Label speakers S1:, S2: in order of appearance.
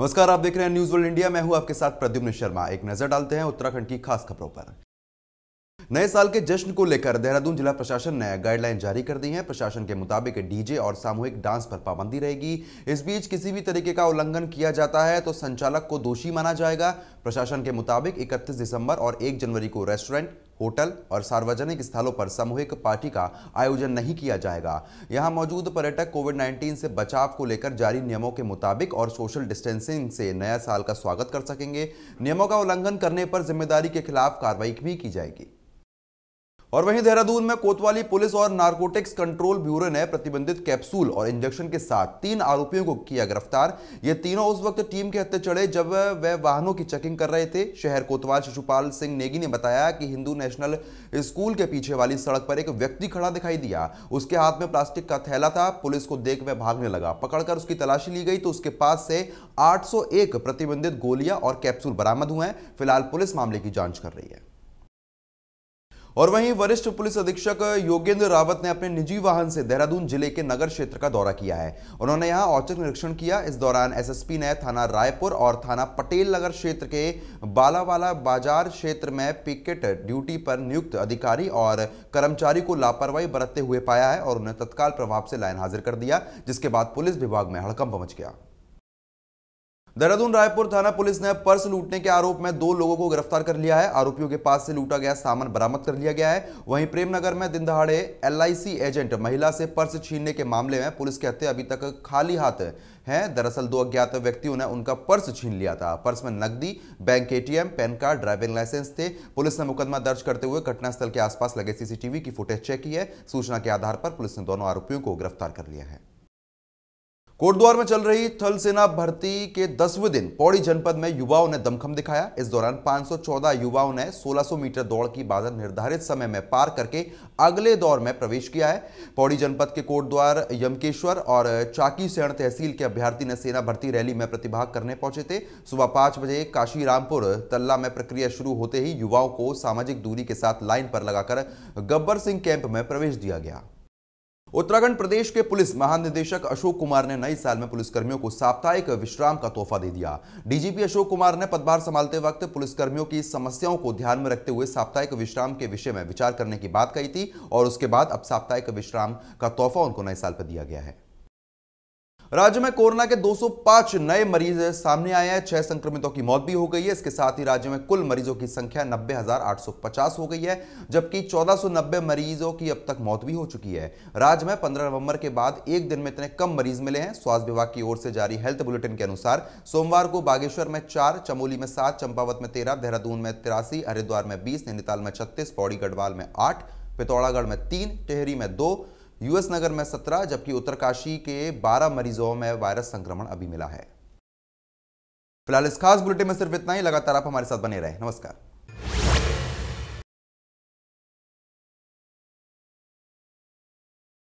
S1: नमस्कार आप देख रहे हैं न्यूज वर्ल्ड इंडिया मैं हूं आपके साथ प्रद्युम्न शर्मा एक नजर डालते हैं उत्तराखंड की खास खबरों पर नए साल के जश्न को लेकर देहरादून जिला प्रशासन ने गाइडलाइन जारी कर दी है प्रशासन के मुताबिक डीजे और सामूहिक डांस पर पाबंदी रहेगी इस बीच किसी भी तरीके का उल्लंघन किया जाता है तो संचालक को दोषी माना जाएगा प्रशासन के मुताबिक 31 दिसंबर और 1 जनवरी को रेस्टोरेंट होटल और सार्वजनिक स्थलों पर सामूहिक पार्टी का आयोजन नहीं किया जाएगा यहां मौजूद पर्यटक कोविड 19 से बचाव को लेकर जारी नियमों के मुताबिक और सोशल डिस्टेंसिंग से नया साल का स्वागत कर सकेंगे नियमों का उल्लंघन करने पर जिम्मेदारी के खिलाफ कार्रवाई भी की जाएगी और वहीं देहरादून में कोतवाली पुलिस और नारकोटिक्स कंट्रोल ब्यूरो ने प्रतिबंधित कैप्सूल और इंजेक्शन के साथ तीन आरोपियों को किया गिरफ्तार ये तीनों उस वक्त टीम के हत्या चढ़े जब वे वाहनों की चेकिंग कर रहे थे शहर कोतवाल शिशुपाल सिंह नेगी ने बताया कि हिंदू नेशनल स्कूल के पीछे वाली सड़क पर एक व्यक्ति खड़ा दिखाई दिया उसके हाथ में प्लास्टिक का थैला था पुलिस को देख वह भागने लगा पकड़कर उसकी तलाशी ली गई तो उसके पास से आठ प्रतिबंधित गोलियां और कैप्सूल बरामद हुए हैं फिलहाल पुलिस मामले की जांच कर रही है और वहीं वरिष्ठ पुलिस अधीक्षक योगेंद्र रावत ने अपने निजी वाहन से देहरादून जिले के नगर क्षेत्र का दौरा किया है उन्होंने यहां औचक निरीक्षण किया इस दौरान एसएसपी ने थाना रायपुर और थाना पटेल नगर क्षेत्र के बालावाला बाजार क्षेत्र में पिकेट ड्यूटी पर नियुक्त अधिकारी और कर्मचारी को लापरवाही बरतते हुए पाया है और उन्हें तत्काल प्रभाव से लाइन हाजिर कर दिया जिसके बाद पुलिस विभाग में हड़कम पहुंच गया देहरादून रायपुर थाना पुलिस ने पर्स लूटने के आरोप में दो लोगों को गिरफ्तार कर लिया है आरोपियों के पास से लूटा गया सामान बरामद कर लिया गया है वहीं प्रेमनगर में दिन दहाड़े एल एजेंट महिला से पर्स छीनने के मामले में पुलिस कहते अभी तक खाली हाथ हैं दरअसल दो अज्ञात व्यक्तियों ने उनका पर्स छीन लिया था पर्स में नकदी bank ATM PAN card driving licence थे पुलिस ने मुकदमा दर्ज करते हुए घटनास्थल के आसपास लगे सीसीटीवी की फुटेज चेक की है सूचना के आधार पर पुलिस ने दोनों आरोपियों को गिरफ्तार कर लिया है कोटद्वार में चल रही थल सेना भर्ती के दसवें दिन पौड़ी जनपद में युवाओं ने दमखम दिखाया इस दौरान 514 युवाओं ने 1600 मीटर दौड़ की बाधा निर्धारित समय में पार करके अगले दौर में प्रवेश किया है पौड़ी जनपद के कोटद्वार यमकेश्वर और चाकी सेण तहसील के अभ्यर्थी ने सेना भर्ती रैली में प्रतिभाग करने पहुंचे थे सुबह पांच बजे काशी रामपुर तल्ला में प्रक्रिया शुरू होते ही युवाओं को सामाजिक दूरी के साथ लाइन पर लगाकर गब्बर सिंह कैंप में प्रवेश दिया गया उत्तराखंड प्रदेश के पुलिस महानिदेशक अशोक कुमार ने नए साल में पुलिसकर्मियों को साप्ताहिक विश्राम का तोहफा दे दिया डीजीपी अशोक कुमार ने पदभार संभालते वक्त पुलिसकर्मियों की समस्याओं को ध्यान में रखते हुए साप्ताहिक विश्राम के विषय में विचार करने की बात कही थी और उसके बाद अब साप्ताहिक विश्राम का तोहफा उनको नए साल पर दिया गया है राज्य में कोरोना के 205 नए मरीज सामने आए हैं छह संक्रमितों की मौत भी हो गई है इसके साथ ही राज्य में कुल मरीजों की संख्या नब्बे हो गई है जबकि 1490 मरीजों की अब तक मौत भी हो चुकी है राज्य में 15 नवंबर के बाद एक दिन में इतने कम मरीज मिले हैं स्वास्थ्य विभाग की ओर से जारी हेल्थ बुलेटिन के अनुसार सोमवार को बागेश्वर में चार चमोली में सात चंपावत में तेरह देहरादून में तिरासी हरिद्वार में बीस नैनीताल में छत्तीस पौड़ी गढ़वाल में आठ पिथौरागढ़ में तीन टेहरी में दो यूएस नगर में 17 जबकि उत्तरकाशी के 12 मरीजों में वायरस संक्रमण अभी मिला है फिलहाल इस खास बुलेटिन में सिर्फ इतना ही लगातार आप हमारे साथ बने रहे नमस्कार